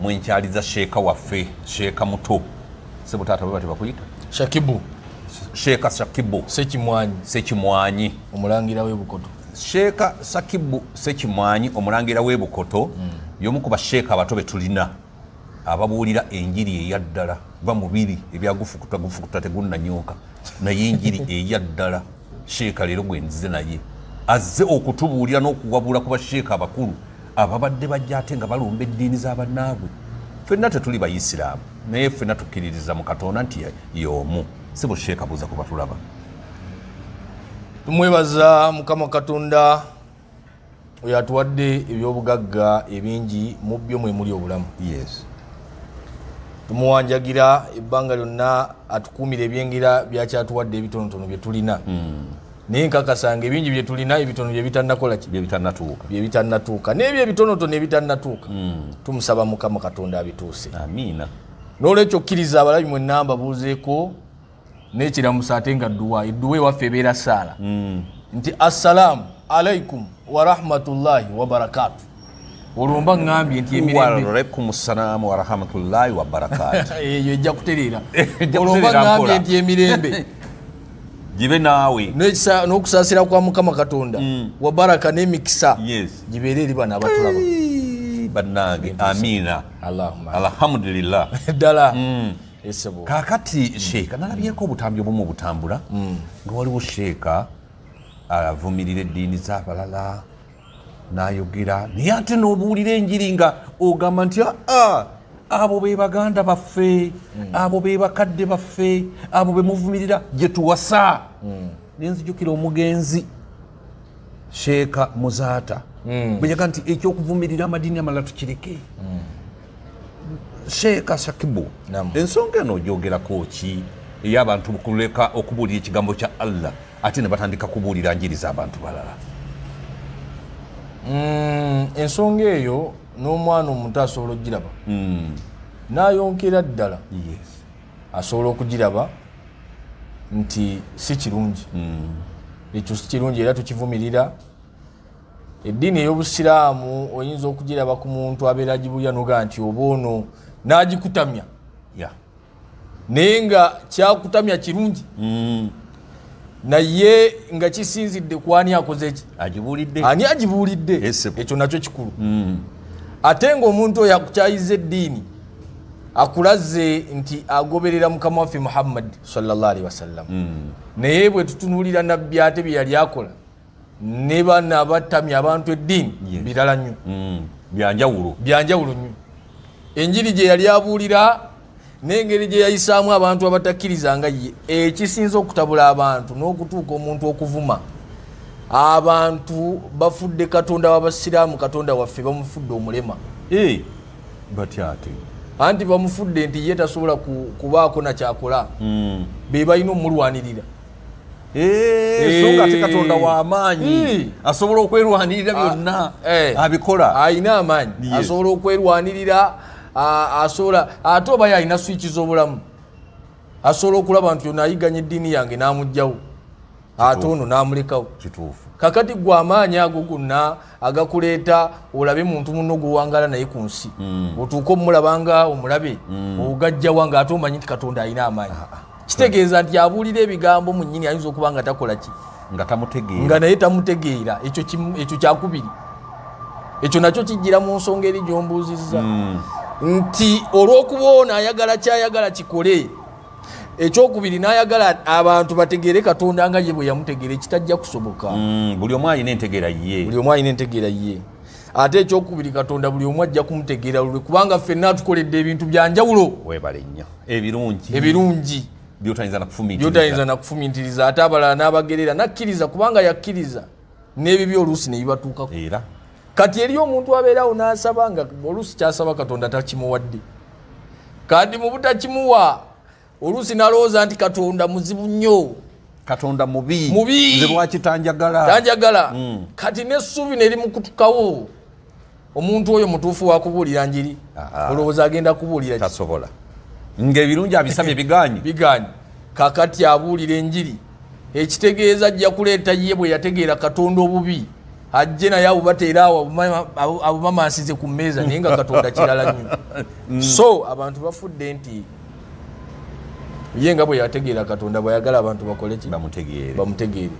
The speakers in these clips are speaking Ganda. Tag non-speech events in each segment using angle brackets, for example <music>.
mwenkyaliza sheeka waffe sheeka muto sibu taata beba tebakuyita shakibu sheeka shakibu sekimwanyi sekimwanyi omulangira webukoto sheeka sakibu sekimwanyi omulangira webukoto hmm. yomu ku basheeka abato betulina ababuulira enjiri eyaddala ba mubiri ebyagufukuta gufukuta tegunanyuuka naye enjiri <laughs> eyaddala sheeka leero gwenzize naye azze okutubuulira n'okuwabula ku basheeka abakulu ababadde bajja ate nga balumba eddiini z'abannaabwe fenna tetuli bayisiraamu naye fenna tukkiririza mu katonda nti y'omu si bushekabuuza ku batulaba tumwebaza mukama katonda oyo atuwadde ebyobugagga ebingi mu byo mwe muli obulamu tumuwanjagira ebbanga lyonna atukuumira ebyengera byakyatuwadde ebitonotono bye tulina hmm. nenkakasanga ebingi byetulina ebitono byebitanakolabyebitanatuuka byebitanatuuka nebyo ebitonotono ebitanatuuka hmm. tumusaba mukama katonda abituuse amina nolwekyo okkiriza abalabi mwenamba buuzeeko nekiramusa ate nga duwa eduwa ewaffe ebeera saala hmm. nti assalaamu alaikum warahmatullahi wabarakaatu olwomba ŋambye nti <laughs> eyo ejja kutereera <laughs> olwomba ŋambye nti emirembe <laughs> gibe naawe n'okusaasira kwa mukama katonda mm. wabaraka n'emikisa gibeere eri bana abatulaba banange amiina alhamdulillah <laughs> ddala mm. kakati sheeka nalabyeko obutambi obumu obutambula mm. nga waliwo sheeka avumirira eddiini zabalala n'ayogera naye ate n'obuulira enjiri nga ogamba nti aa ah, ah, abo be baganda baffe hmm. abo be bakadde baffe abo be muvumirira gye tuwasa hmm. nenzijukira omugenzi sheeka muzaata hmm. bweyaga nti ekyokuvumirira amadini amalala tukireke sheeka shakibu ensonga enoojogeraku ki eyabantu kuleka okubuulira ekigambo kya allah ate ne batandika kubuulira njiriza abantu balala ensonga eyo n'omwana omuntu asobola ogiraba nayonkera ddala asobola okugiraba nti si kirungi mm. ekyo si kirungi era tukivumirira eddiini ey'obusiraamu oyinza okugiraba ku muntu abeera agibulya nogaa nti oba ono n'agikutamya naye nga kyakutamya kirungi mm. naye nga kisinzidde ku ani akoze eki ani agibuulidde ekyo nakyo kikulu mm. ate ngaomuntu oyo akukyayiza eddiini akulaze nti agoberera mukama waffe muhammad salallahalihi wasallam mm. naye bwe tutunulira nabbi ate bye yali akola ne bana abatamya abantu eddiini yes. birala nnyo mm. byanjawulo byanjawulo nnyo enjiri gye yali abuulira n'engeri gye yayisaamu abantu abatakkiriza nga ye ekisinza okutabula abantu n'okutuuka omuntu okuvuma abantu bafudde katonda w'abasiraamu katonda waffe bamufudde omulema hey. Eh, batya ate anti bamufudde nti ye tasobola ku, kubaako nakyakola mm. be balina omulwanirira ensonga ate katonda w'amaanyi asobola okwerwanirira ah, byonna eh. abikola ayina amaanyi asobola okwerwanirira asobola ate obayo alina swiki z'obulamu asobola okulaba nti ono ayiganya eddiini yange n'amugjawo ate ono n'amulekawo kituufu kakati gwamaanyi ago gonna agakuleeta olabe muntu munno gwowangala naye ku nsi mm. otuuka omulabanga omulabe mm. ogajjawa nga ate omanyi nti katonda alina amaanyi ah, ah, ah. kitegeeza nti abuulira ebigambo munyini ayinza okuba nga takola ki nga tamutegeera nga naye tamutegeera ekyo kyakubiri ekyo nakyo kijjira mu nsonga eri gyombuuzizza mm. nti olw'okuba ono ayagala kyayagala kikole ekyokubiri nayagala abantu bategere katonda nga ye bwe yamutegere kitajja kusoboka mm, buli omu alina entegera ye buli omu alina entegera ye ate ekyokubiri katonda buli omu ajja kumutegeera lule kubanga ffenna atukoledde ebintu byanjawulo webale nnyo ebirungi ebirungi byotayinza nakufumintiriza ate abalala n'abagerera nakkiriza kubanga yakkiriza n'ebibi oluusi nebibatuukako kati eri omuntu abeerawo n'asaba nga oluusi kyasaba katonda takimuwadde kandi mu butakimuwa oluusi nalowooza nti katonda muzibu nnyo katonda mubi mubi zibwaki tanjagala tanjagala mm. kati nessuubi nerimukutukawo omuntu oyo mutuufu wakubuulira njiri olowooza agenda kubuuliratasobola ngaebirungi abisabye biganyi biganyi kakati abuulira enjiri ekitegeeza ajja kuleeta ye bwe yategeera katonda obubi ajje naye abubateera awo abumamansize ku mmeeza naye nga katonda kirala nnyo <laughs> mm. so abantu bafudde nti ye nga bwe yategeera katonda bweyagala abantu bakoleki bamutegeere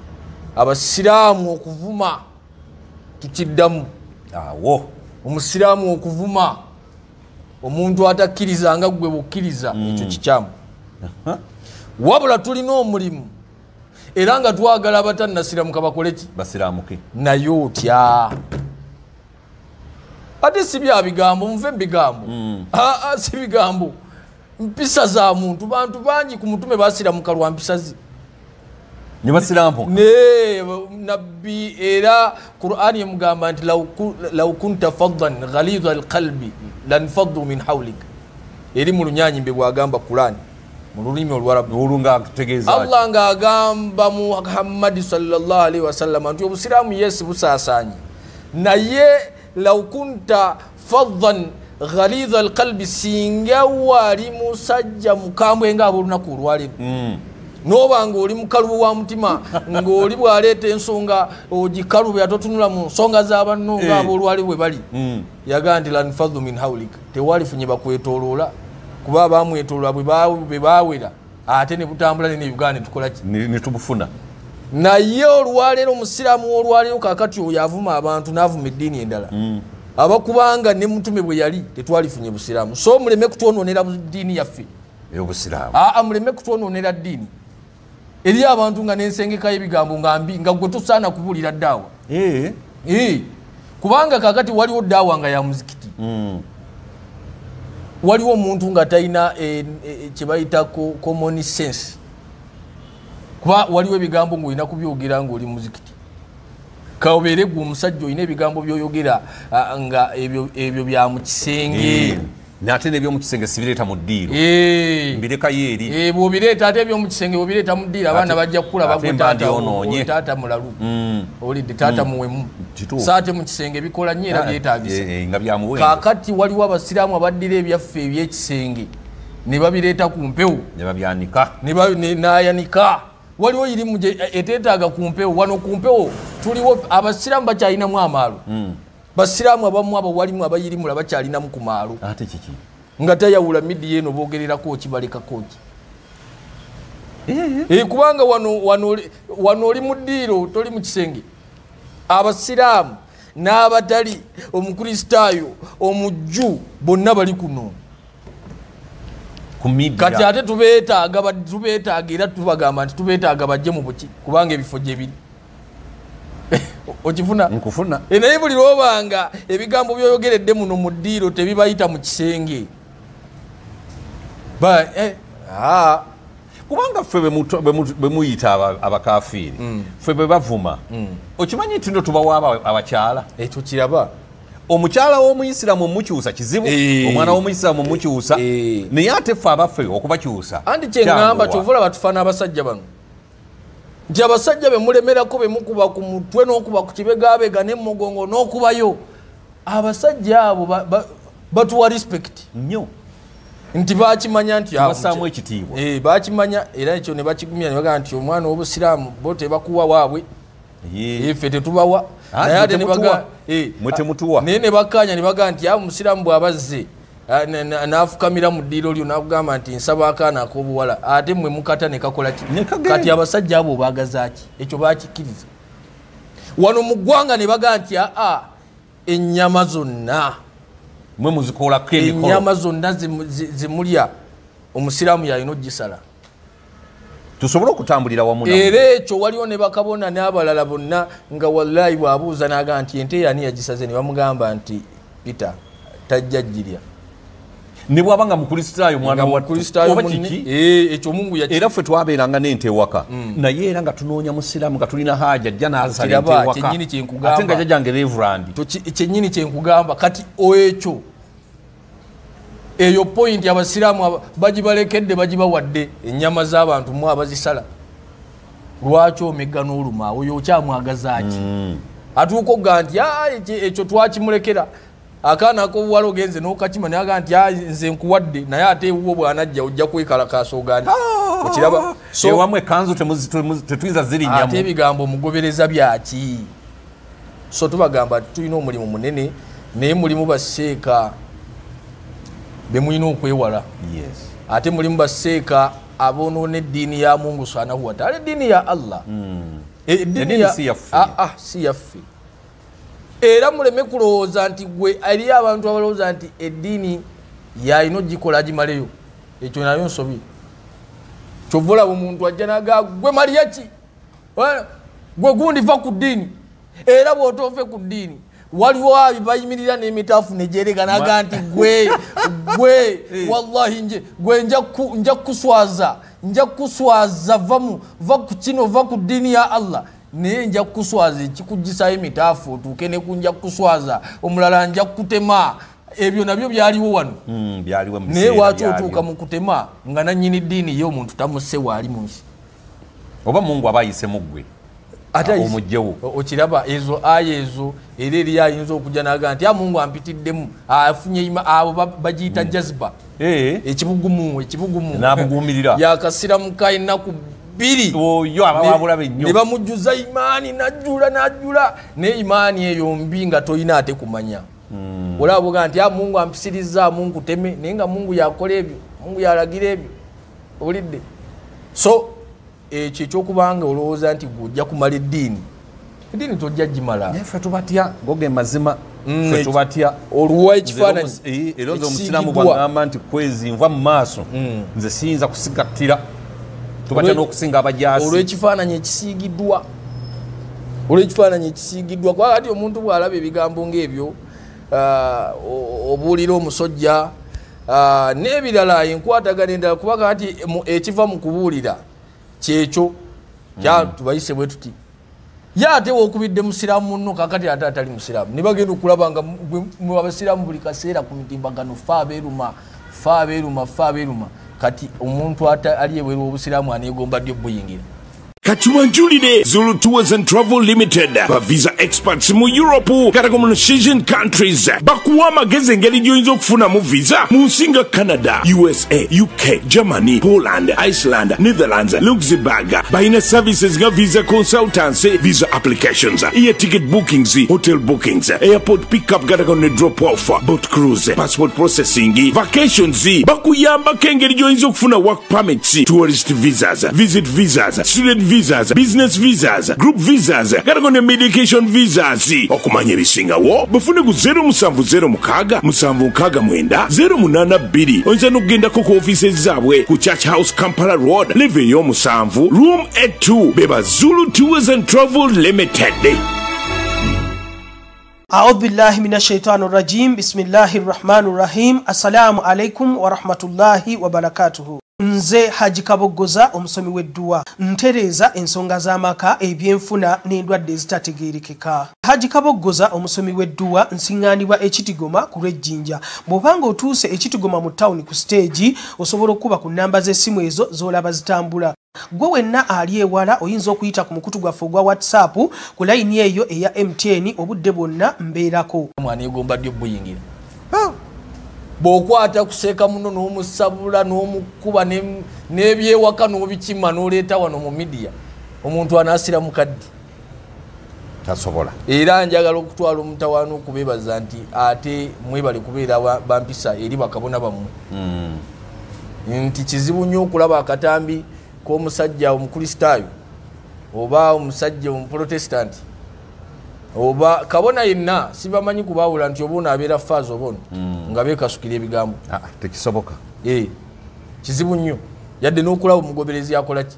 abasiraamu okuvuma tukiddamu awo omusiraamu okuvuma omuntu atakkiriza nga gwe bukkiriza mm. ekyo kikyamu wabula tulina omulimu era nga twagala abatanasiramuka bakoleki basiramuke naye otya ate si bya bigambo muve mubigambo mm. aa ah, ah, si bigambo mpisa za muntu bantu bangi ku mutume basiramuka lwa mpisa ne nabbi era quran emugamba nti law kunta faddan ghalidha alqalbi faddu min hawlik eri mu mbe bwagamba kurani mu lulimi olwarabuallah ng'agamba muhammadi salllahalaihi wasallama nti obusiraamu yesi busaasaanye naye law kunta faddan ghaliz alqalbi singa wali musajja mukambwe nga abolunaku olwaleero mm. noba ngaoli mukalubu wa mutima ngaoli bwaleeta ensonga ogikalube atotunula mu nsonga zabanno ngaabolwale eh. bwe bali mm. yagaa nti lanfadhu min haulik tewalifunye bakwetoloola kuba bamwetolola bwe bawera ate ne butambula nene uganda netukolaki netubufuna naye olwaleero omusiraamu wolwaleero kakati oyo avuma abantu navuma eddiini endala mm. abakubanga ne mutume bwe yali tetwalifunye busiraamu so muleme kutwononera diini yaffe aa muleme kutwononera diini eri abantu nga nensengekayo ebigambo nga mbi nga gwe tusaana kubuulira ddaawa kubanga kakati waliwo ddaawa nga ya muzikiti hmm. waliwo omuntu nga talina e, e, kyebayita common sense kuba waliwo ebigambo ngaolina kubyogera ngaoli muzikiti kaobeere gwe omusajja olina ebigambo byoyogera nga ebyo bya mukisenge nate nebyomukisenge sibireeta mu ddiiro mbirekayo eri e, bwobireeta ate ebyomukisenge bwobireeta mu ddiiro abaana bajja kukula bagwe taata mulalu mm. olidde taata mm. muwemu saate mukisenge bikola nnyo era ah, byetagise eh, eh, kakati waliwo abasiraamu abaddira ebyaffe ebyekisenge ne babireeta ku mpewo nebabyanika nayanika waliwo irimu e, etetaga kumpewo wano kumpewo tuliwo abasiramu bakyalinamu amaalo hmm. basiramu abamu abo walimu abayirimula bakyalinamu ku maalo nga tayawula midi yeno bogererako kibaleka koki eh. eh, kubanga wano oli muddiiro toli mukisenge abasiramu n'abatali omukristaayo omujju bonna bali kuno kati tetubetaagatubetaaga era tubagamba nti tubetaaga bajje mu buki kubanga ebifo gyebiri <laughs> okifunankufuna e naye buli lwobanga ebigambo byoyogeredde muno mu ddiiro tebibayita mu kisenge eh. ah, kubanga ffe bemuyita abakafiiri mm. ffe bebavuma mm. okimanyi nti ndo tubawaaba abakyala ekyo eh, kiraba omukyala w'omuisiramu mukyusa kizibu eh. omwana w'omuisiramu mukyusa eh. naye ate ffe abaffe okubakyusa anti kyeŋamba kyovula batufaana abasajja bano nti abasajja bemulemerako bemukuba ku mutwe n'okuba ku kibegabega nemugongo n'okubayo abasajja abo batuwa respekiti nnyo nti bakimanya ntibasaamu ekitiibwa eh, bakimanya era ekyo ne bakigumya ne bagaa nti omwana w'obusiraamu bo tebakuwa waabwe ife tetubawa ah, naye ate nebagamwetemutuwa eh, eh, naye nebakanya nebagaa nti aba musiramu bwabazze nafukamira mu ddiiro lyo nakugamba nti nsaba akaana akobuwala ate mmwe mukata nekakolaki kati abasajja abo obagazaaki ekyo bakikkiriza wano mu ggwanga ne bagaa nti aa ennyama zonna mwe muzikolako emikoenyama zonna zemulya omusiraamu yalina ogisala tusobole okutambulira wamu era ekyo waliwo ne bakabona n'abalala bonna nga wallayi bwabuuza naga nti ente yani yagisaze ne bamugamba nti peter tajja jirya ne bwaba nga mukristaayo mwanaera eh, ffe twabeeranga n'ente ewaka mm. naye era nga tunoonya musiramu nga tulina haja jja nasalate nga jja jange reverand kyennyini kyenkugamba kati oekyo eyo point abasiraamu bagibalekedde bagibawadde enyama z'abantu mu abazisala lwaki omega n'oluma oyo okyamwagazaaki hmm. atuuka okuga nti ekyo twakimulekera akaana akobuwala ogenze n'okakima nayaga nti nze nkuwadde naye ate ewuwo bwanajja ojja kwekalakaasa ogani ah. okiraba ewamu ekanzu tetuyinza zirinyamu ate ebigambo omugobereza byaki so tubagamba tulina omulimu munene naye mulimu baseeka bemulina okwewala ate mulimu baseeka abonoona eddiini ya mungu subhanahu wataala eddiini ya allah hmm. e, ah, ah, si yaffe era muleme kulowooza nti gwe eriyo abantu abalowooza nti eddiini yalina ogikola agimaleyo ekyo nayo nsobi kyova olaba omuntu ajja naga gwe maliyaki eh, gwe gundiva ku ddiini era bwotoofe ku ddiini waliwo abi bayimirira n'emitaafu negyereganaga nti gwe gwe <laughs> wallahi nje gwe nja kukuswaza nja kukuswaza vamu va ku kino va ku ddiini ya allah naye nja kukuswaza ekikugisayo emitaafu otuuke neku nja kukuswaza omulala nja kukutema ebyo nabyo byaliwo wano hmm, naye waaki otuuka mu kutema nga nannyini ddiini ye omuntu tamusse waali mu nsi oba mungu abaayisemu gwe omujjewo okiraba ezo aya ezo era eriyo ayinza okujja nagaa nti amungu ampitiddemu afunye abo bagiyita mm. jazba eh? ekibugumu ekibugumunabugumirira <laughs> yakasira muka ennaku bbiri oyo ababulaba ennyo ne bamujjuza imaani najjula najjula naye imaani eyo mbi nga tolina ate kumanya mm. olaba bwoga nti amungu ampisiriza amungu teme naye nga mungu yakola ebyo mungu yalagira ebyo owulidde so ekyo eh, ekyokubanga olowooza nti gweojja kumala eddiini eddiini tojja gimalafe tubatya goge mazima mm, etubatya olwaekifaananieroza eh, eh, omusiramu bwagamba nti kwezi nva mu maaso mm. nze siyinza kusigattira tubatya n'okusinga abajasi olwekifaananyi ekisiigiddwa olwekifaananyi ekisiigiddwa kwakati omuntu bwalaba ebigambo ngaebyo uh, obuulira omusojja uh, n'ebirala enkwatagana endala kuba kati ekiva mu kubuulira kyekyo mhm. kyatubayise bwe tuti ye ate waokubidde musiraamu muno kakati ate atali musiraamu nibagenda okulaba nga abasiraamu buli kaseera ku mitimbagano faabeeruma faabeeruma faabeeruma kati omuntu ali ebweru wobusiraamu aneegomba ddyo buyingira kachiwanjulile zulu tours and travel limited pa visa experts mu europe kata communication countries bakuwa amagezi engeri gyoyinza kufuna mu visa Musinga canada usa uk germany poland iceland netherlands luxembourg Baina services nga visa consultants visa applications Ia ticket bookings hotel bookings airport pickup katako ne drop off boat cruise passport processing vacations bakuyamba kengeli gyoyinza kufuna work permits tourist visas visit visas student visas visas business visas group visas katako ne medication visas okumanya wo, bufune ku 0 0 0 mukaga, munana 0706 oyinza n'okugendako ku ofiisi zaabwe ku church house kampala road live yo ey'omusanvu room A2, beba zulu tours and travel limited أعوذ بالله من الشيطان الرجيم بسم الله الرحمن الرحيم السلام عليكم ورحمة الله وبركاته Nze Haji Kabogoza omusomi weddua ntereza ensonga z'amaka ebyenfuna n'endwadde ezitategeerekeka. Haji Kabogoza omusomi weddua nsinganibwa ekitigoma ku lw'ejjinja. Bw'obanga otuuse ekitigoma mu tawuni ku siteegi osobola okuba ku nnamba z'essimu ezo z'olaba zitambula. Gwe wenna ali ewala oyinza okuyita ku mukutu gwaffe ogwa WhatsApp ku layini eyo eya MTN obudde bwonna mbeerako. Mwani gomba ddyo buyingira. bwokwata kuseeka muno n'omusabula n'omukuba n'ebyewaka n'obikima n'oleeta wano mu midiya omuntu anaasira mukaddi tasobola era njagala okutwala omutawaana okubeebaza nti ate mwebale kubeera bampisa eri bakabona bamwe hmm. nti kizibu nnyo okulaba akatambi k'omusajja omukristaayo oba omusajja omuprotestanti oba kabona yenna sibamanyi kubawula nti oba onaabeera faaza obono hmm. nga beekasukira ebigambo ah, tekisoboka eh, kizibu nnyo yadde n'okulaba omugoberezi akolaki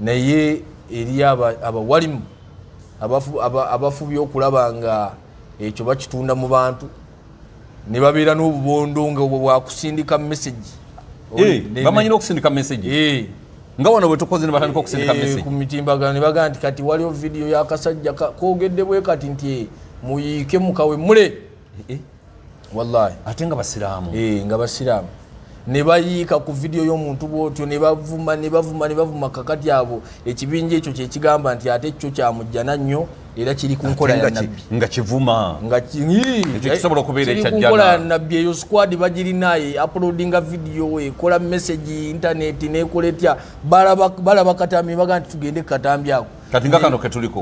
naye eri abawalimu abafubye okulaba nga ekyo bakitunda mu bantu ne babeera n'obubondo nga obwo bwakusindika mesagi eh, bamanyira okusindika mesagi eh. nga wano bwetukoze nebatandika okusindika eh, mese ku mitimbagano nebagaa nti kati waliwo vidiyo yakasajja kogedde bwe kati nti eh, muyiike mukawe mule eh, wallahi ate nga basiraamu nga basiraamu nebayiika ku vidiyo y'omuntu bwotyo nebavuma nebavuma nebavuma kakati abo ekibinja ekyo kyekigamba nti ate kyo kyamujjana nnyo era kiri kunkolanabbnkola nabbi eh, eyo squad bagirina aplodinga vidiyo ekola messagi intaneti nekola etya balaba katambi nebagaa nti tugende katambi ako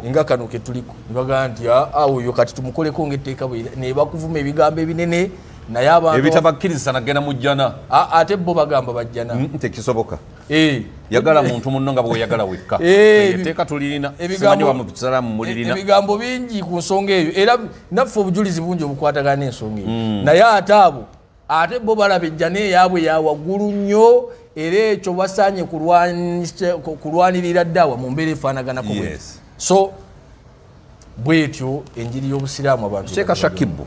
nga kano ketuliko nebagaa nti ah, ah, oyo kati tumukoleko ngaeteeka nebakuvuma ebigambo ebinene naye abantebitabakkirizisa nagenda mujjana ah, ate bo bagamba bajjana mm, tekisoboka yagala muntu muno nga bweyagala wekka teeka tulirinaaamubisalamumulirina e- ebigambo bingi ku nsonga eyo era naffe obujulizi bungi obukwatagana ensonga eyo hmm. naye ate abo ate bo balaba ejja neeyaabwe yawaggulu nnyo era ekyo basaanye kulwanirira ddaawa mu mbeera efaanaganako so bwetyo enjiri y'obusiraamu abantseeka shakibu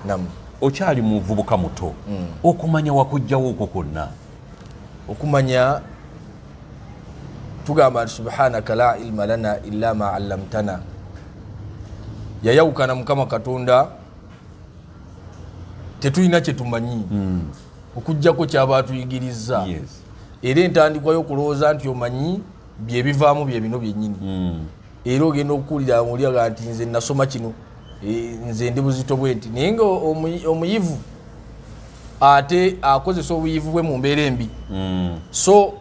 okyali muvubuka muto hmm. okumanya wakugjawo okwo konna okumanya tugamba nti subhanaka la ilma lana ila ma allamtana yayawukana mukama katonda tetulina kyetumanyi hmm. okugjako kyaba atuyigiriza era entandikwa yokulowooza nti omanyi byebivaamu byebino byenyini hmm. era ogenda okukulira olyaga nti nze nasoma kino e, nze ndi buzito bwenti naye nga omuyivu ate akozesa obuyivu bwe mu mbeera embi hmm. so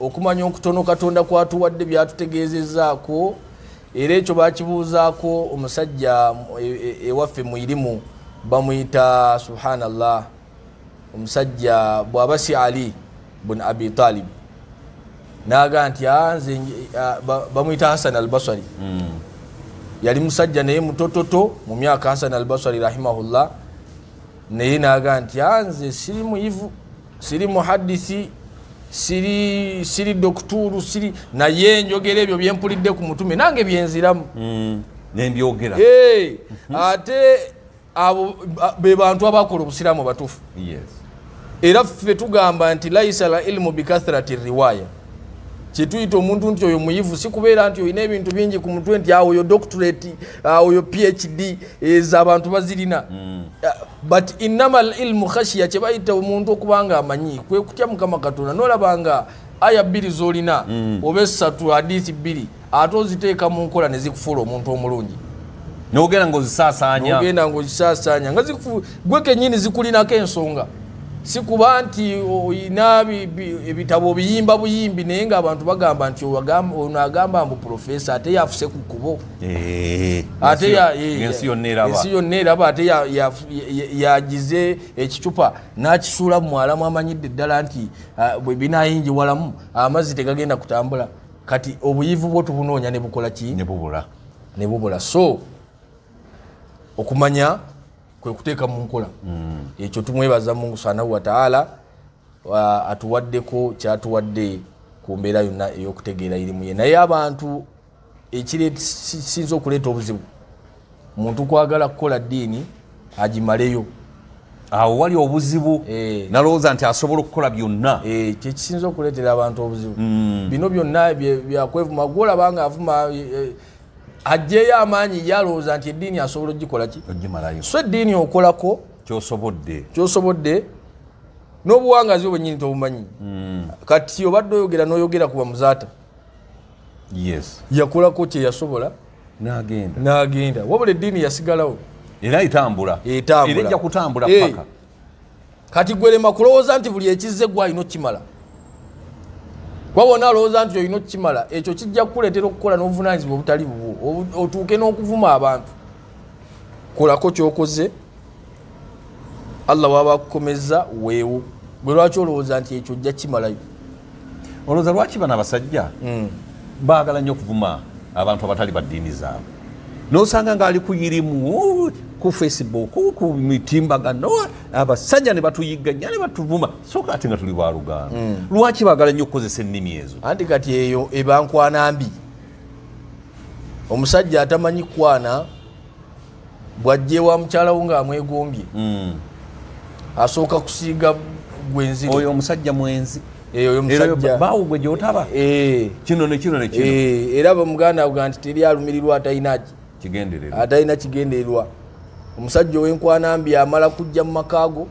okumanya okutono katonda kwatuwadde byatutegezezaako era ekyo bakibuuzaako omusajja e, e, e, ewaffe mu irimu bamuyita subhanallah omusajja bwaba si ali bun abi talib nagaa nti ah, bamuyita hasan albasari hmm. yali musajja naye mutototo mu myaka hasan albasari rahimahullah naye nagaa nti ah, nze siri muivu siri muhadisi siri siri doctoru siri na yenjogere byo byempulide ku mutume nange byenziramu mm nembyogera eh hey, ate abo be bantu abakola obusiramu batufu yes era fetugamba nti laisa la ilmu bikathrati riwaya mm. kituyita omuntu nti oyo muyivu sikubeera nti oyina ebintu bingi ku mutwe nti awo oyo doctorate oyo phd ezabantu eh, bazirina mm. ah, but innama al ilmu khashiya kyebayita omuntu okubanga amanyi kwe kutya mukama katonda nolabanga aya bbiri zolina mm. oba esatu hadithi bbiri ate oziteeka mu nkola nezikufuula omuntu omulungi nogenda ngaozisasanyaogenda ngaozisasanya nga gwekenyini zikulinako ensonga sikuba nti oyina ebitabo biyimba buyimbi naye nga abantu bagamba nti ono agamba mbu profesa ate yafuse ku kubo e, ensi yonna eraba ate yagize ekicupa n'kisuula mumwalamu amanyidde eddala nti bwe binayingiwalamu amazzi tegagenda kutambula kati obuyivu bwo tubunoonya nebukola ki nebubula so okumanya kwekuteeka munkola ekyo tumwebaza mungu subhanahu wataala atuwaddeko kyatuwadde ku mbeera yonna eyokutegeera erimu ye naye abantu ekisinza okuleeta obuzibu muntu kwagala kukola diini agimaleyo awo wali obuzibu eh. nalowooza nti asobola okukola byonna eh, kyekisinza okuleetera abantu obuzibu hmm. bino byonna byakwevuma golabanga avuma eh, ajeyo amaanyi yalowooza nti eddiini asobola ogikolaki so eddiini okolako kyosobodde n'obuwangazi bwenyini tobumanyi hmm. kati obadde oyogera n'oyogera kuba muzaata yakolako kyeyasobola n'agenda wabula eddiini yasigalawo era etambula etambula kati gwerema kulowooza nti buli ekizze gwalina okkimala wabona alooza nti oyina okukimala ekyo kijja kukuleetera okukola n'obuvunanyizibwa obutali bubwo otuuke n'okuvuma abantu kolako kyokoze allah waba akukomeza weewo bwe lwaki olowooza nti ekyo ojja kimalayo olowooza lwaki bana abasajja hmm. baagala nnyo okuvuma abantu abatali baddiini zaabwe nosanga ngaali kuyirimu oh, ku facebook oh, ku mitimbagano abasajja ne batuyiganya ne batuvuma soka ate nga tuli bwaluganda mm. lwaki bagala nnyo okukozesa ennimi ezo anti kati eyo ebankwana mbi omusajja atamanyi kwana bwajje wa mukyala wo ngaamwegombye mm. asooka kusiiga gwenzi oyo omusajja mwenzi bawu gwe gyotaba eh. kino nekino nekino eh, era bamuganda uga nti teri alumirirwa atalinaki atalina kigendererwa omusajja owenkwanambi amala kujja mumakaago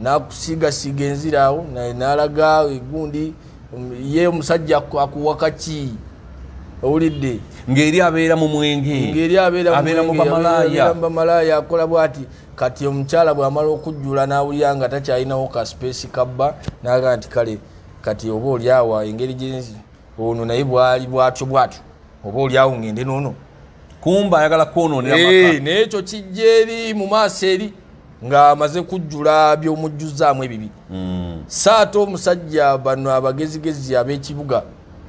nakusigasiga enzirawo nalaga egundi mm, ye omusajja akuwakaki owulidde ngeri abeera mumwenge ngeri abeeramubamalaaya akola bwati kati omukyala bwamala okujjula nawulira nga takyalinawo kaspaci kabba naga nti kale kati oba oliawo engeri gensi ono naye bwali bwatyo bwatyo oba oliawo ngende noono kumba ayagala kwonoonera nekyo kijja eri mu maaso eri ng'amaze kujjula byomujjuzaamu ebibi hmm. saate omusajja bano abagezigezi ab'ekibuga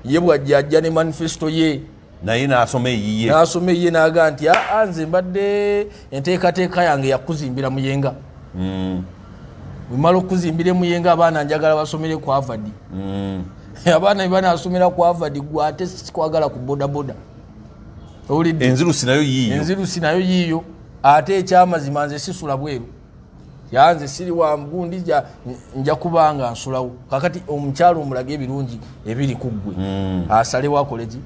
ye bwajja ajja ne manifesito ye naye n'asoma eyiye n'asoma eyiye naga nti aa nze mbadde enteekateeka yange yakuzimbira muyenga hmm. wemala okuzimbira emuyenga abaana njagala basomere kwavadi hmm. <laughs> abaana ebanaasomera kwavadi gwate sikwagala ku bodaboda enzirusi nayo yiiyo enzirusi nayo yiiyo ate ekyamazima nze sisula bweru yanze siri wangundi nja kubanga nsulawo kakati omukyalo omulage ebirungi ebiri kuggwe hmm. asalewo akoleki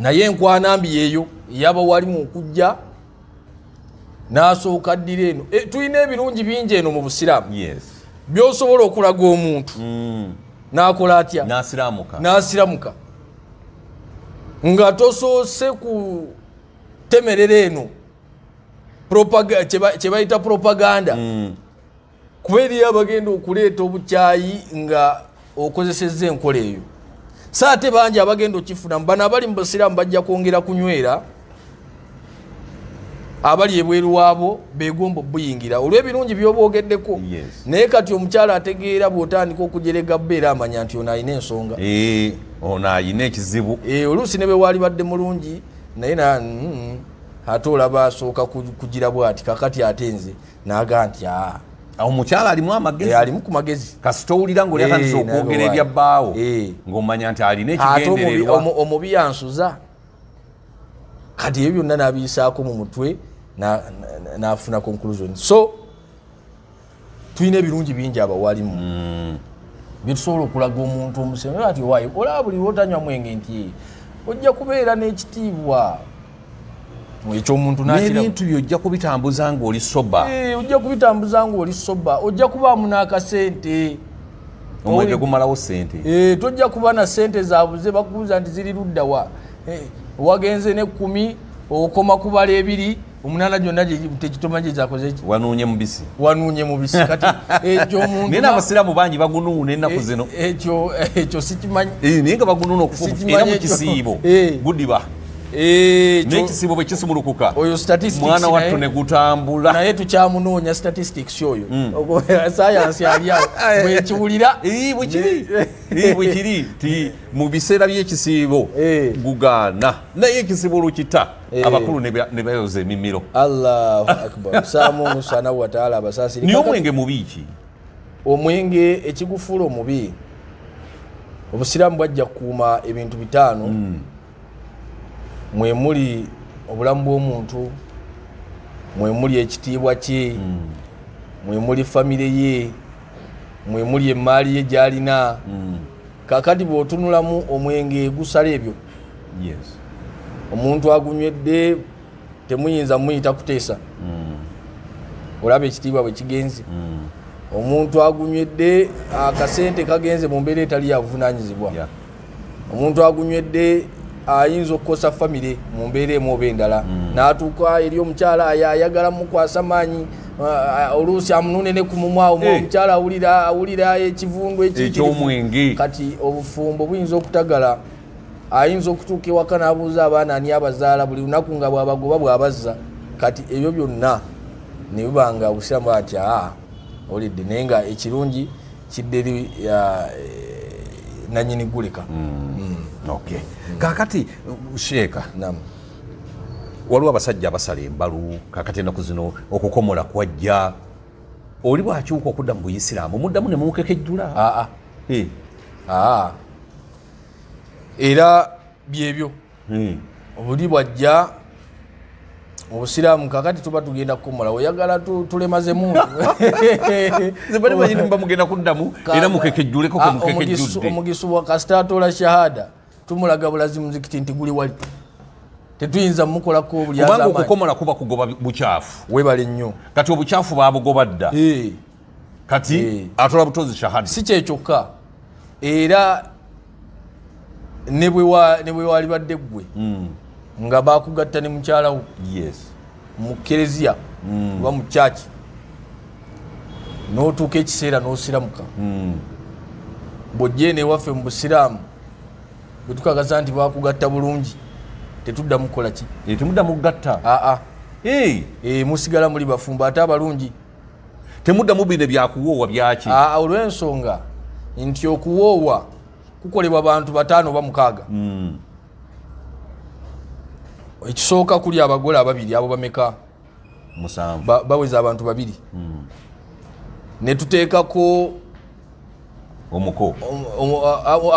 naye enkwanambi yeeyo yaba walimu okujja nasooka ddira eno eh, tulina ebirungi bingi eno mu busiraamu byosobola okulaga omuntu hmm. nakola atya nasiramuka nga tosoose kutemerera eno kyebayita propaganda mm. kuba eriyo abagenda okuleeta obukyayi nga okozeseza enkola eyo sa ate bangi abagenda okifuna bano abali mu basiraamu bajja kwongera kunywera abali ebweru waabo begomba obuyingira olw'ebirungi byoba ogeddeko naye kati omukyala ategeera bwotandika okujerega bbeera amanya nti ono alina ensonga eh. ono ayina ekizibu eh, oluusi ne bewaali badde mulungi naye ate olaba asooka kugira bwati kakati ate nze naga nti ah. omukyala alimu amagezialimu eh, ku magezi kasitowulira ngaolyatandisa eh, okwogera ebya bbaawo ngaomanya nti alina ekigendererwa omubi yansuza kati ebyo byonna nabiyisaako mu mutwe nafuna conclusion so tulina ebirungi bingi abawalimu mm. byetusobola okulaga omuntu omusemu ati waayo olaba buli lwotanywa mwenge nti ojja kubeera n'ekitiibwa ekyomuntnebintu byo ojja kubitambuza ngaoli soba eh, ojja kubitambuza ngaoli soba ojja kubaamu n'akasente omwege gumalawo sente eh, tojja kuba na sente zabuze bakubuuza nti ziri luddawa eh, wagenze nekkumi okoma kubala ebiri omunala gyonna tekitoma kyekyakozeki wanuunye mubisi wanuunye mubisi kati <laughs> ekyo omuntunaye abasiraamu bangi bagunuuna ennaku e- zino ekyo ekyo sikimanyi eh, naye nga bagunuuna okufuufu era mukisiibo <laughs> eh. gudiba Eh, nekisibo bwekisumulukuka oyo mwana wattu negutambula naye tukyamunoonya statistics oyo sayansi aliawo bwekiwulira bwekiri nti mu biseera byekisiibo gugaana eh. naye ekisibo lukita eh. abakulu nebayoza emimiro allahu akbar <laughs> samunu subhanahu wataala abasasiri naye omwenge mubiiki omwenge ekigufuula omubi obusiraamu bwajja kukuuma ebintu bitaano mm. mwe muli obulamu bw'omuntu mwe muli ekitiibwa kye hmm. mwe muli famire ye mwe muli emaali ye gyalina hmm. kakati bw'otunulamu omwenge gusala ebyo omuntu agunywedde temuyinza muyita kuteesa hmm. olaba ekitiibwa bwe kigenze omuntu agunywedde akasente kagenze mu mbeera etali yavunaanyizibwa omuntu agunywedde ayinza okukosa famire mumbeera emuoba endala mm. natuuka eri omukyala ayagala mukwasa manyi uh, oluusi amunune ne kumumwawo eh. omukyala awulira ekivundu ekyomwenge kati obufumbo buyinza okutagala ayinza okutuuka ewaka nabuuza abaana ani abazaala buli lunaku nga bwabagoba bwabazza kati ebyo byonna nebiba nga obusiramu bati aa olidde naye nga ekirungi kidde eri uh, eh, nanyini guleka mm. Mm. okay. mm. kakati sheeka waliwo abasajja abasala embalu kakati ennaku zino okukomola kwajja oli bwakyuka okudda mu buisiraamu muddamu ne mukekejjula aa ah, aa ah. ah. era byebyo obuli bwajja obusiraamu kakati tuba tugenda kukomola oyagala tulemaze <laughs> munbamugenda kuddamu era mukekejjulekoomugisu wakasitatola shahada tumulaga bulazi muzikiti nti guli wali tetuyinza mukolako buliubanga okukomola kuba kugoba bukyafu webale nnyo kati obukyafu babugoba dda eh. kati eh. atola butonzi shahadi si kyekyokka era ne bwe wali badde ggwe hmm. nga bakugatta ne mukyalawo mu kereziya hmm. oba mu kyaki n'otuuka ekiseera n'osiramuka hmm. bwojjeene waffe mu busiraamu bwe tukagaza nti bakugatta bulungi tetudda mukola ki temudda mugatta aa eh, musigala muli bafumba ate abalungi temuddamu bino byakuwoowa byaki olw'ensonga nti okuwoowa kukolebwa bantu bataano oba mukaaga hmm. ekisooka kuli abagole ababiri abo bameka baweza abantu babiri hmm. netuteekako omuko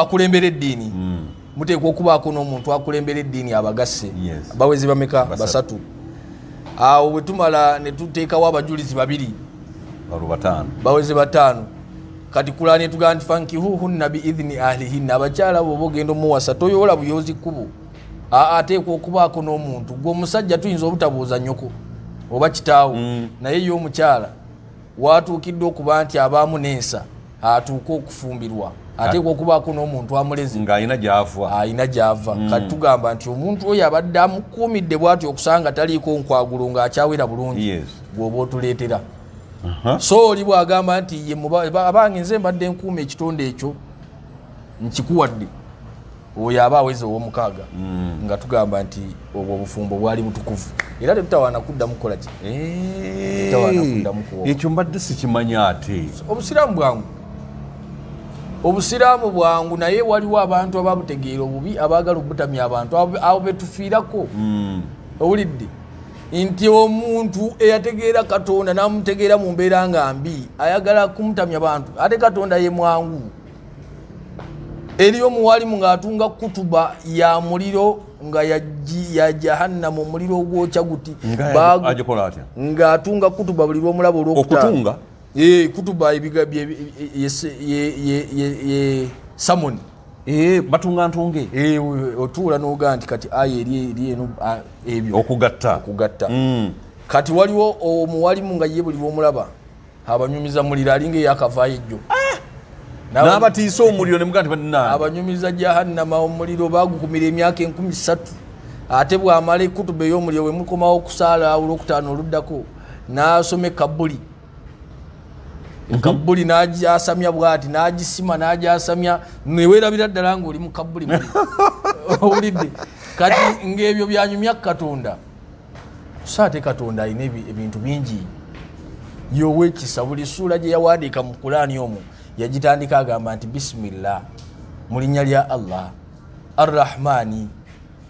akulembera eddiini hmm. muteekwa okubaako n'omuntu akulembera eddiini abagase abawezi bameka basatu awo bwetumala netuteekawo abajulizi babiri bawezi bataano kati kulaa netugaa nti fankihuhunna biidini ahlihinna abakyala bwoba ogenda omuwasa toyoola buyozi kkubo ateekwa okubaako n'omuntu gwe omusajja tuyinza obutabuuza nyoko oba kitaawo mm. naye yo omukyala watuukidde okuba nti abaamu neensa atuuke okufumbirwa ateekwa okubaako n'omuntu amulezi ngaalina gyava alina gyava mm. kati tugamba nti omuntu oyo abadde amukuumidde bwati okusanga taliiko nkwagulo ngaakyawera bulungi gweoba otuleetera so oli bwagamba nti abange nze mbadde nkuuma ekitonde ekyo nkikuwadde oyo aba aweze owomukaaga mm. nga tugamba nti obwo obufumbo bwali mutukuvu era tetutawaana kuddamukukolaki ekyo mbadde sikimanya ate obusiraamu bwangu obusiraamu bwangu naye waliwo abantu ababutegeera obubi abaagala obutamya abantu abo betufiirako hmm. owulidde nti omuntu eyategeera katonda namutegeera mu mbeera nga mbi ayagala kumutamya bantu ate katonda ye mwangu eriyo muwalimu ng'atunga kutuba ya muliro nga ya jahannamu omuliro ogwokya guti ng'atunga kutuba buli lwomulabo olwokutaa kutuba ebigabye samon eh, batunga ntunge eh, otuula noga nti kati aye erieno ebyo okugattaokugatta mm. kati waliwo omuwalimu nga ye buli bwomulaba abanyumiza muliro alinga eyakavaayo ejjo ah! nabatiisa omuliro nemugatibanabanyumiza jahannama omuliro bagukumira emyaka enkumi satu ate bwamala ekutuba ey'omuliro bwemukomawo okusaala olwokutaano oluddako nasoma ekabuli ekabuli najasamya bwati najisima najasamya newerabira ddala ngaoli mukabuli <laughs> owulidde kati ngaebyo byanyumya katonda so ate katonda alina ebintu bingi yowekisa buli suula gyeyawandiika mu kulaani omu yagitandika agamba nti bisimillah mu linnya lya allah arrahmani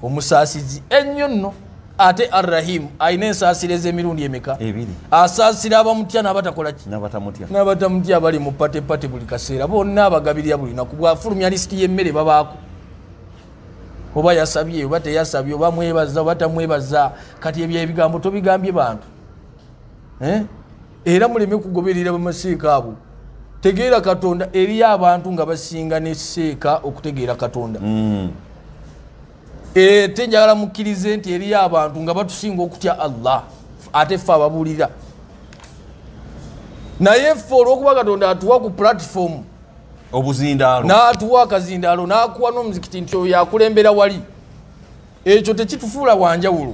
omusaasizi ennyo nno ate arrahimu ayina ensaasira ez'emirundi emeka asaasira abamutya nabatakolaki nabatamutya bali mu patepate buli kaseera bonna abagabirira buli naku bwafulumya lisiti y'emmere babaako oba yasabye oba teyasabye oba mwebaza oba tamwebaza kati ebyo ebigambo tobigambye bantu era muleme kugoberera bamaseeka abo tegeera katonda eriyo abantu nga basinga neseeka okutegeera katonda mm. ete njagala mukkirize nti eriyo abantu nga batusinga okutya allah ate ffe ababulira naye ffe olwokuba katonda atuwa ku platifomu obuzindaalo n'atuwa akazindaalo n'akuwa n'omuzikiti nti oyo akulembera wali ekyo tekitufuula wanjawulo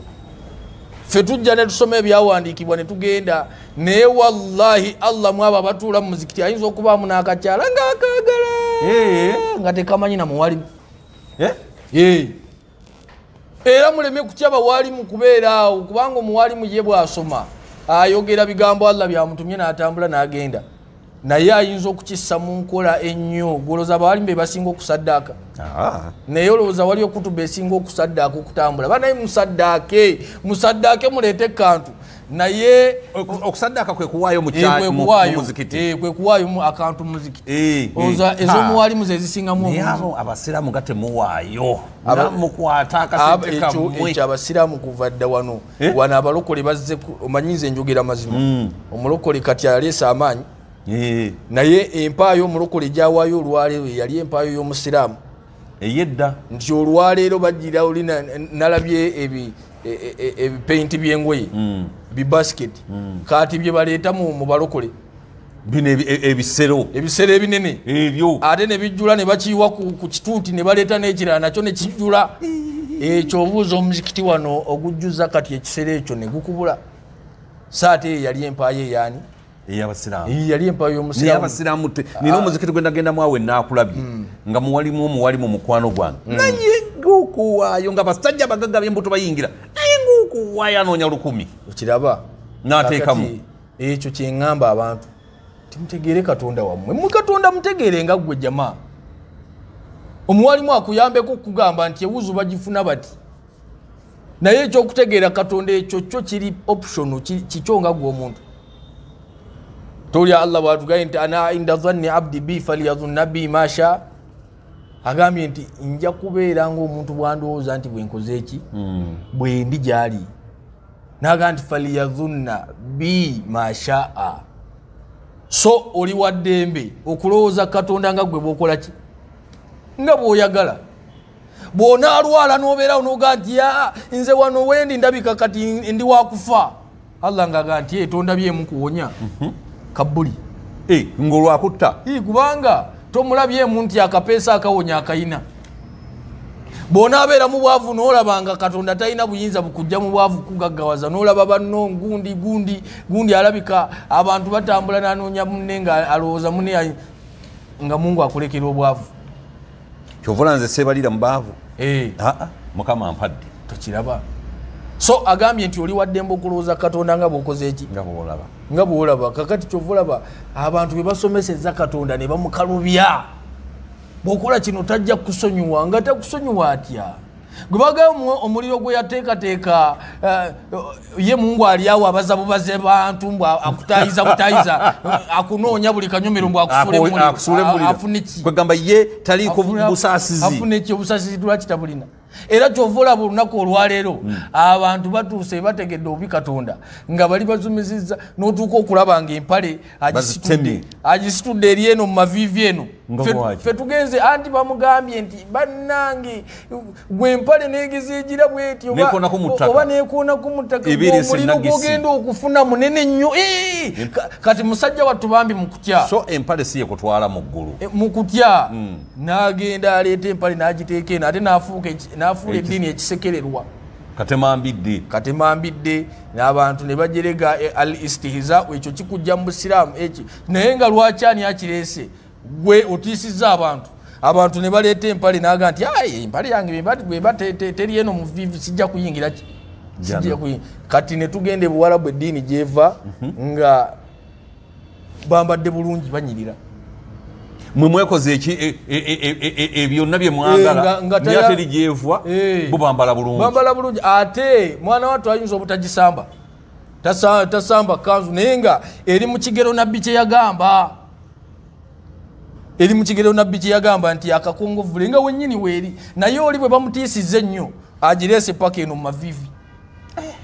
ffe tujja ne tusoma ebyawandiikibwa ne tugenda naye wallahi allah mwaba abatuula mu muzikiti ayinza okubaamu n'akakyala ng'akagala nga tekamanyi namuwalimu eh? era muleme kutyaba waalimu kubeera awo kubanga omuwalimu ye bwasoma ayogera bigambo allah byamutumye n'atambula n'agenda naye ayinza okukissa mu nkola ennyo golooza abawalimu be basinga okusaddaaka naye olowooza wali okutuba esinga okusaddaaka okutambula banaye musaddaake musaddaake muleete kantu naye okusaddaka kwekuwayo mukwekuwayo eh, akantu muzikiti eh, eh, oza ezomuwalimu zezisingamuabo abasiramu nga temuwaayo mukwata akaekyo abasiramu kuva dda wano wano abalokole bazze omanyinza enjogera mazima hmm. omulokole kati aleesa amaanyi naye empaayo omulokole gyawaayo olwaleero eyali empaayo y'omusiraamu eyedda nti olwaleero bagira olinalabye ebipeinti e, e, e, byengweye hmm. bibasket mm. kati byebaleeta mubalokole bino e, ebisero ebisero ebinene ebyo ate nebijjula nebakiyiwa ku kituuti nebaleeta nekirala nakyo nekijjula ekyo obuuza omuzikiti wano ogujjuza kati ekisero ekyo negukubula saate eyo yali empaayo eyaani yali empaayoyabasiraamu nina ah. omuzikiti gwe nagendamu awe naakulabye hmm. nga muwalimu omuwalimu mukwano gwange hmm. naye gukuwayo nga basajja bagagga byembuto bayingira naye gukuwayo anoonya lukumi okiraba n'ateekamu ekyo kyeŋŋamba abantu timutegeere katonda wammwe mwe katonda mutegeere nga ggwe jamaa omuwalimu akuyambeko okugamba nti ewuzu bagifuna bati naye ekyokutegeera katonda ekyo kyo kiri option kikyo nga gwe omuntu tolya allah bwatugaye nti ana inda zanni abdi bi faliyazunna bi masha agambye nti nja kubeera ngaomuntu bwandowooza nti bwenkoze eki hmm. bwendi gyali naga nti faliyazunna bi mashaa so oli waddembe okulowooza katonda nga gwe bwokola ki nga bwoyagala bwonaalwala nobeerawo nogaa nti a nze wano wendi ndabika kati ndi wakufa allah ngaga nti tondabyemukuwonya mhm. kabuli ngaolwakutta kubanga tomulabyemu nti akapeesa akawonya akayina bonaabeera mu bwavu nolabanga katonda talina buyinza bukujja mu bwavu kugaggawaza nolaba banno gundi gundi gundi alabika abantu batambula nanoonya mune nga alowooza mune nga mungu akulekera obwavu kyovulanze sebalira mu baavu eh. mukama mpadde tokiraba so agambye nti oli waddembe okulowooza katonda nga bwokoze eki nga bwolaba kakati kyovulaba abantu bebasomeseza katonda ne bamukalubya bwokola kino tajja kusonyiwa nga takusonyiwa atya gwe bagamba omuliro gwe yateekateeka eh, ye mungu aliawo abaza bubaze bantu mbw akutayiza butayiza <laughs> akunoonya buli kanyumiro mbwakusulemuliro afuneki kwegamba ye taliiko busaasizi afuneki obusaasizi lwakitabulina era kyova olaba olunaku olwaleero hmm. abantu batuuse bategedde obubi katonda nga bali bazumiziza n'otuuka okulaba nga empale agisitudde eri eno mu maviivi eno fetugenze anti bamugambye nti bannange gwe empale negeza egira bwetyooba nekoonaku mutakaomuliro gogenda okufuna munene nnyo kati musajja wattu bambi mukutya mukutya e, hmm. nagenda aleeta empale nagiteeka eno ate nafuuka nafuula eddiini ekisekererwa katemambidde katemambidde nabantu ne bajerega e al istihizau ekyo kikujja mu busiraamu ekyo naye nga lwakyani akirese gwe otiisizza abantu abantu ne baleeta empale naga nti aye empale yange bemba teri eno muvivi sijja kuyingira kati netugende buwarabu eddiini gyeva mhm. nga bambadde bulungi banyirira mwe mwekoze eki ebyonna e, e, e, bye mwagalanatrigyeva bubambala bulungibambala bulungi ate mwana watu ayinza obutagisamba tasamba kanzu naye nga eri mukigero nabbi kyeyagamba eri mukigero nabbi kyeyagamba nti akakongovule nga wenyini weeri naye oli bwe bamutiisiza ennyo agirese paka eno mumavivi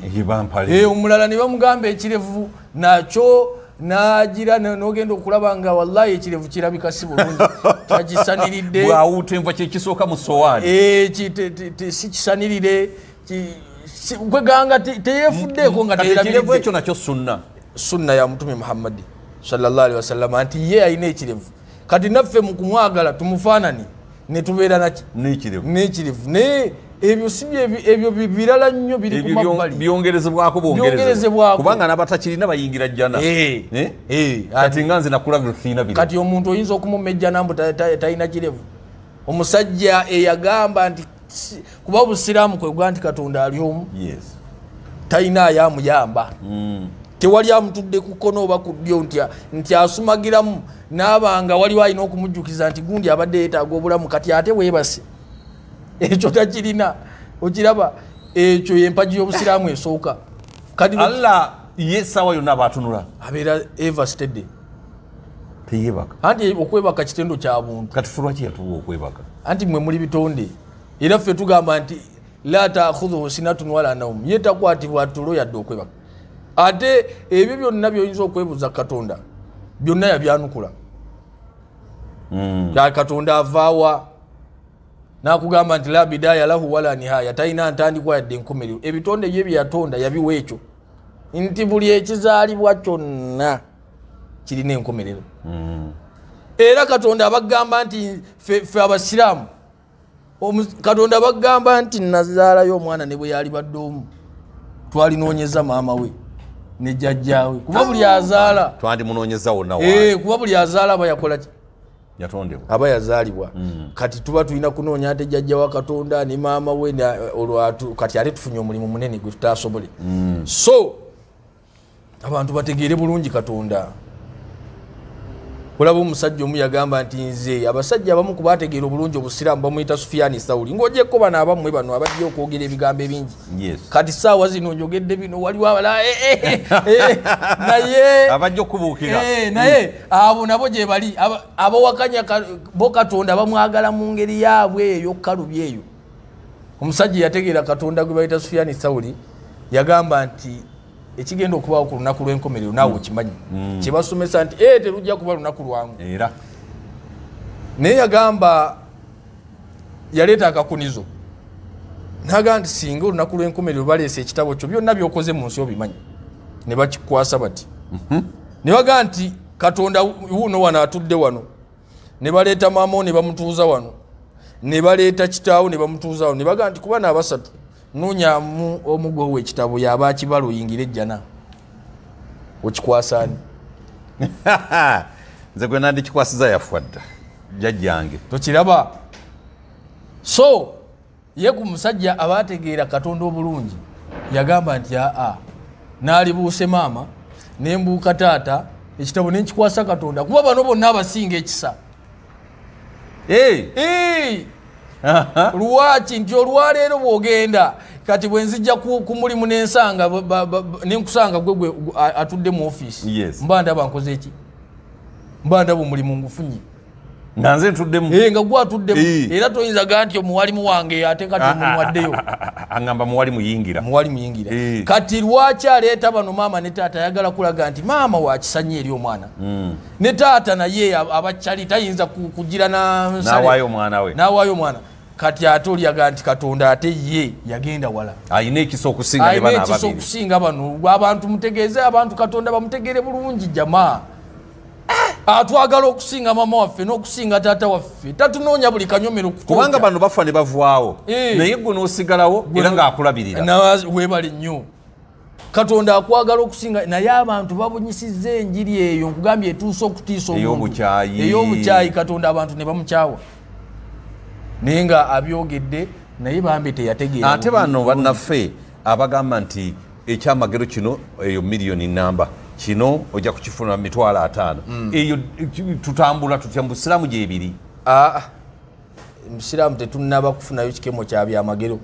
eh, eh, omulala ne bamugamba ekirevu nakyo naagira nogenda okulaba nga wallahi ekirevu kirabika si bulungi tagisaniridde <laughs> bwawuuta enva kyekisooka mu sowaani eh, sikisanirire kweganga teyefuddeeko nga tekirevu ekyo nakyo sunna sunna ya mutumi muhammadi salllahalihi wasallama nti ye alina ekirevu kati naffe mukumwagala tumufaanani netubeera nakinekirevu naye ebyo si ebyo birala nnyo biribyongerezebwako bwongerekubanga nabatakirina bayingira jjana eh, eh? Eh, kati nga nze nakulaga sina bi kati omuntu oyinza okumumejja nambu talina kirevu omusajja eyagamba nti kuba obusiraamu kwegwa nti katonda ali omu talina ayo amuyamba mm. tewali amutudde kukono oba ku ddyo nti asumagiramu naabanga waliwo alina okumujjukiza nti gundi abadde yeetaaga obulamu kati ate weebase <laughs> ekyo takirina okiraba ekyo yempaji y'obusiraamu esooka kadiala ye esaawa yonna abatunula abeera eva stede teyebaka anti okwebaka kitendo kya buntu katifulwaki yatuwa okwebaka anti mwe muli bitonde era ffe tugamba nti la takhudhuhu sinatun wala naumu ye takwatibwa tulo yadde okwebaka ate ebyo byonna byoyinza okwebuuza katonda byonna yabyanukula hmm. katonda avaawa mm. nakugamba nti la bidaya lahu wala nihaya talina ntandikwa yadde enkomerero ebitonde bye byeyatonda yabiwa ekyo nti buli ekizaalibwa kyonna kirina enkomerero mm. era katonda abagamba nti fe abasiraamu katonda abagamba nti nazaalayo omwana ne bwe yalibadde omu twalinoonyeza maama we ne jjajjaawe kuba buli ah. azaala eh, kuba buli azaala aba yakolaki yatondebwa aba yazaalibwa mm. kati tuba tulina kunoonya ate jajja wa katonda ne maama we kati ate tufunye omulimu munene gwe tutasobole mm. so abantu bategeere bulungi katonda Kulabu musajja omu yagamba nti nze abasajja abamu ku baategeera obulungi obusiraamu bamuyita sufiani sauli ng'ojeko bano abamwe bano abajja okwogera ebigambo ebingi kati saawa zino njogedde bino waliwo abalanaye eh, eh, eh, <laughs> abo nabo gye bali abawakanya bo katonda bamwagala mu ngeri yaabwe eyo kalubi eyo omusajja yategeera katonda gwe bayita sufiani sauli yagamba nti ekigenda okubaawo ku lunaku lw'enkomerero mm. naawe okimanyi mm. kyebasomesa nti ee eh, terujja kuba lunaku lwangu naye yagamba yaleeta akakunizo nagamba nti singa olunaku lw'enkomerero baleesa ekitabo kyo byonna byokoze mu nsi obimanyi ne bakikwasa bati mhm. ne bagamba nti katonda wuuno wano atudde wano ne baleeta maamawo ne bamutuuza wano ne baleeta kitaawo ne bamutuuza wano ne bagamba nti kuba naabasatu nunyamu omugowo ekitabo yaba akibala oyingira ejjana okikwasaani <laughs> nze gwe nandi kikwasiza yafwadda jajjange tokiraba so ye ku musajja abategeera katonda obulungi yagamba nti aa naalibuuse maama nembuuka taata ekitabo nenkikwasa katonda kuba bano bonna abasinga ekisa lwaki nti olwaleero bwogenda kati bwe nzijja ku mulimu nensanga nenkusanga gwegwe atudde mu offisi mba ndaba nkoze ki mba ndaba omulimu ngufunye nanze ntuddemu eh, nga gwe atuddemu eh. era toyinza ga nti omuwalimu wange ateka ah, ah, tmuwaddeyo aamba ah, muwalimuyingira eh. kati lwaki aleeta bano maama ne taata ayagala kulaga nti maama wakisanyo eri omwana hmm. ne taata naye abakyali tayinza kugira nanawaayo omwana kati ate olyaga nti katonda ate ye yagenda wala ayina ekisa okusinga okusinga bano abantu mutegeeze abantu katonda bamutegeere bulungi jamaa atwagala okusinga mama waffe n'okusinga taata waffe tatunoonya buli kanyomero kubanga bano bafa ne bavaawo eh. naye gwe n'osigalawo era ng'akulabirira weebale nnyo katonda akwagala okusinga naye abantu babunyisiza enjiri eyo nkugambye etuusa okutiisa omuntueyobukyayi katonda abantu ne bamukyawa naye nga abyogedde naye bambe teyategeera ate bano bannaffe abagamba nti ekyamagero kino eyo miliyoni namba kino ojja kukifuna mitwalo ataano mm. eyo tutambula tutya mu busiraamu gyebiri aa ah, ah. musiraamu tetunaba kufunayo kikemo kyabyamagero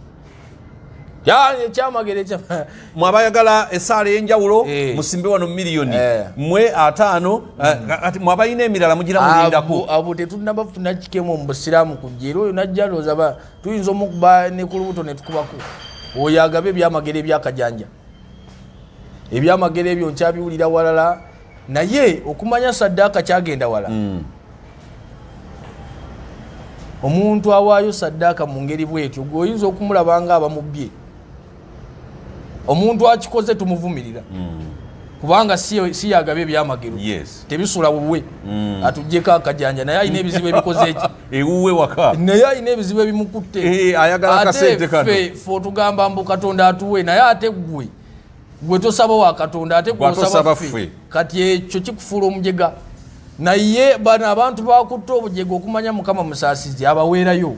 ekyamagero <laughs> mwabayagala esaala yenjawulo eh. musimbe wano miliyoni eh. mwe ataano eh, ati mwabalina emirala mugira mulindako abo tetunaba funa kikemo mubusiraamu kujja era oyo najja looza ba tuyinza omukuba nekulubuto netukubako oyo agabe ebyamagero ebyakajanja ebyamagero ebyo nkyabiwulira walala naye okumanya saddaaka kyagenda wala hmm. omuntu awaayo saddaaka mu ngeri bwetyo gwe oyinza okumulaba ngaabamubye omuntu akikoze tumuvumirira hmm. kubanga siyagaba ebyamagero tebisula wuwe hmm. atugjeko akajanja naye alina ebizibu ebikozeeki <laughs> ewuwe waka naye alina ebizibu ebimukutte eh, ayagala kasente kano ate ffe ffe otugamba mbu katonda atuwe naye ate ggwe gwetosaba wakatonda ate gwosabaffe kati ekyo kikufuula omujega naye bano abantu bakutta obujega okumanya mukama musasizi abaweerayo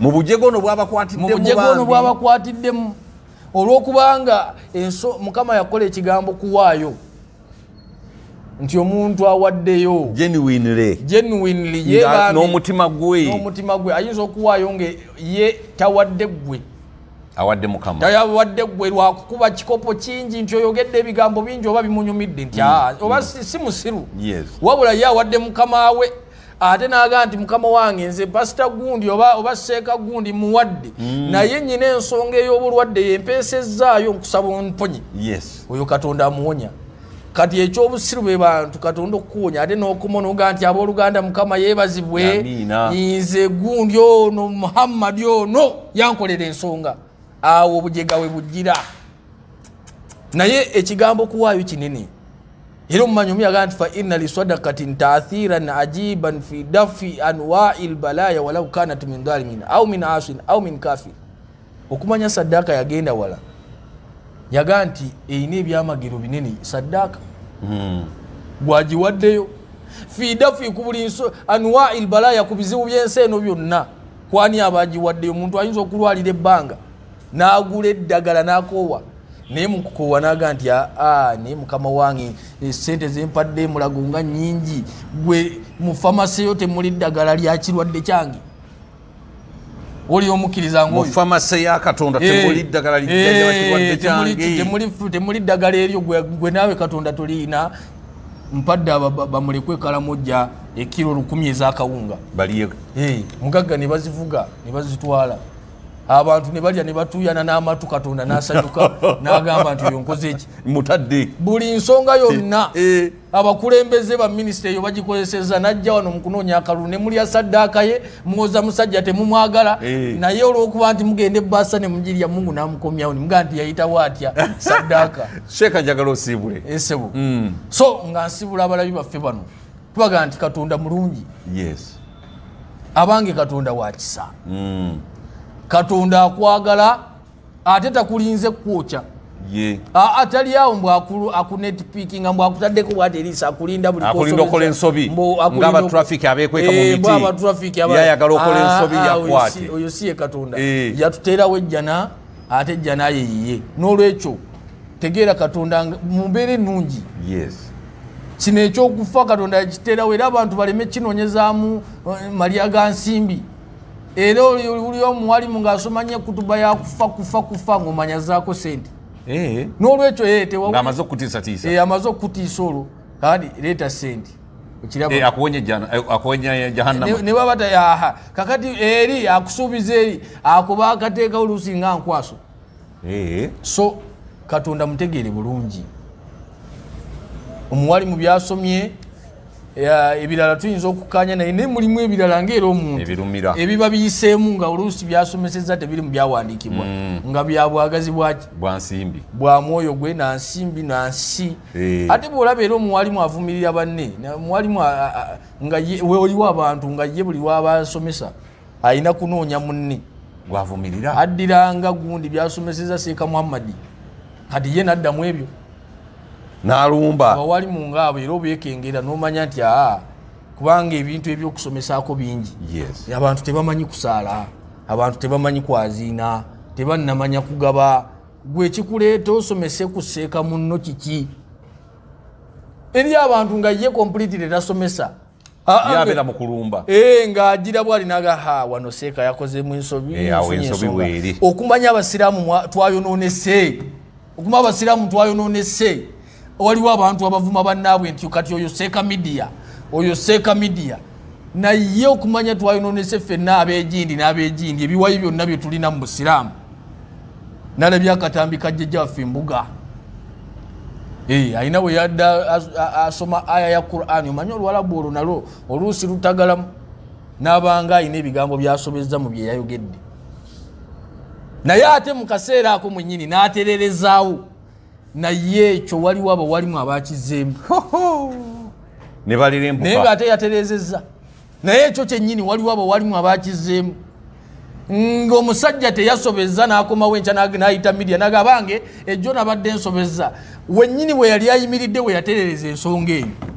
mubujegaono bwabakwatiddemu olwokubanga mukama yakola ekigambo kuwaayo nti omuntu awaddeyo genuinly nomutima gwe ayinza okuwaayo nga ye tawadde gwe awadde mukama tayawadde gwe lwakukuba kikopo kingi nti oyogedde ebigambo bingi oba bimunyumidde nti mm. ah, oba mm. si musiru wabula ye awadde mukama we ate nagaa nti mukama wange nze basita gundi oba seeka gundi muwadde mm. naye nyina ensonga ey'obulwadde yempeesezzaayo nkusaba omponyi oyo katonda amuwonya kati ekyobusiru be bantu katonda okukuwonya ate nokumonaogaa nti abooluganda mukama yeebazibwe nze gundi ono muhammadi ono yankolera ensonga awo obujega we bujjira naye ekigambo kuwaayo kinene era omumanyi omuyaga nti faina lisadakatin taathiran ajiban fi dafi anwai lbalaya walau kanat min dhalimin au min asin au min kafir okumanya sadaka yagenda wala yaga nti eyina ebyamagero binene sadaka hmm. gwagiwaddeyo fi dafi kubuli anwai lbalaya ku bizibu byensi eno byonna kwani abagiwaddeyo omuntu ayinza okulwalira ebbanga nagula eddagala nakoowa naye mukukoowa naga nti aa ah, ah, naye mukama wange esente eh, zempadde mulago nga nyingi gwe mufamasiyo temuli ddagala lya kirwadde kyange oli omukkiriza ngaoyotemuli eh, eh, ddagala eryo gwe naawe katonda toliina mpadde bamuleku ekalamojja ekiro lukumi ezakawunga mugagga ne bazivuga ne bazitwala abantu ne balya ne batuuyana n'amatu katonda n'asanyuka <laughs> n'agamba nti yonkoze eki mutadde buli nsonga yonna eh, eh. abakulembeze baminisita eyo bagikozeseza n'ajja wano mukunoonya akalulu ne mulya saddaaka ye mwoza musajja temumwagala eh. naye olw'okuba nti mugende ebbaasa ne mugirya mungu n'amukomyawo nemuga nti yayitawo atya <laughs> saddaaka sheeka njagala osiibule esebo mm. so nga nsibula abalabi baffe bano tubagaa nti katonda mulungi yes abange katonda wa kisa mm. katonda akwagala ate takulinze kwokya ataliawo mbwakunetpikinga mbwakutaddeko bwateriisa akulinda buliabatrafikoyo siye katonda eh. yatuteerawo ejjana ate ejjanaye yiye nolwekyo tegeera katonda mumbeera enungi kino ekyokufa katonda yakiteerawo era abantu baleme kinonyezaamu eh, malya ga nsimbi era oli omu walimu ngaasomanya kutuba yakufa kufa kufa ngaomanya zaako sente eh? nolwekyo eh, eh, amaze okutiisa olwo kandi leeta sente nebabataaha kakati eri akusuubiza eri akuba akateeka olusinga nkwaso so katonda mutegeere bulungi omuwalimu byasomye ebirala tuyinza okukanya naye naye mulimu ebirala ngaera omuntu ebiba biyiseemu nga oluusi byasomeseza tebiri mu byawandiikibwa mm. nga bya bwagazi bwaki bwa mwoyo gwe nansimbi nansi eh. ate bwolaba era omuwalimu avumirira banne muwalimu nga weoliwo abantu nga ye buli wabasomesa ayina kunoonya munne gwavumirira addiranga gundi byasomeseza seeka muhammadi kati ye naddamu ebyo nalumba wali mungaabo era obyekengera nomanya nti a kubanga ebintu ebyokusomesako bingi abantu tebamanyi kusaala abantu tebamanyi kwaziina tebanamanya kugaba gwe kikuleeta osomese kuseeka muno kiki eri abantu nga ye komplitire tasomesa ah, ah, ah, eh, ngaagira bwalinagaha wano seeka yakozemu ensobi eh, okumanya abasiraamu twayononese okuma abasiraamu twayononese waliwo abantu abavuma bannaabwe nti kati oyo seeka midiya oyo seeka midiya naye okumanya twayononese ffenna abegindi n'abegindi ebiwayi byonna bye tulina mu busiraamu nalabya akatambi kajja gyaffe embuga ayina we yadda asoma aya ya qurani omanye olwalabu olwo nalwo oluusi lutagalamu nabanga ayina ebigambo byasobeza mu byeyayogedde naye ate mukaseera ako mwenyini naterereza wo naye ekyo waliwo abo walimu abakizeemu naye ate yaterezeza naye ekyo kyennyini waliwo abo walimu abakizeemu ngaomusajja teyasobeza nakomawo enca nayita midia naga bange ejjo nabadde ensobeza wennyini bwe yali ayimiridde we yaterereza ensonga eyo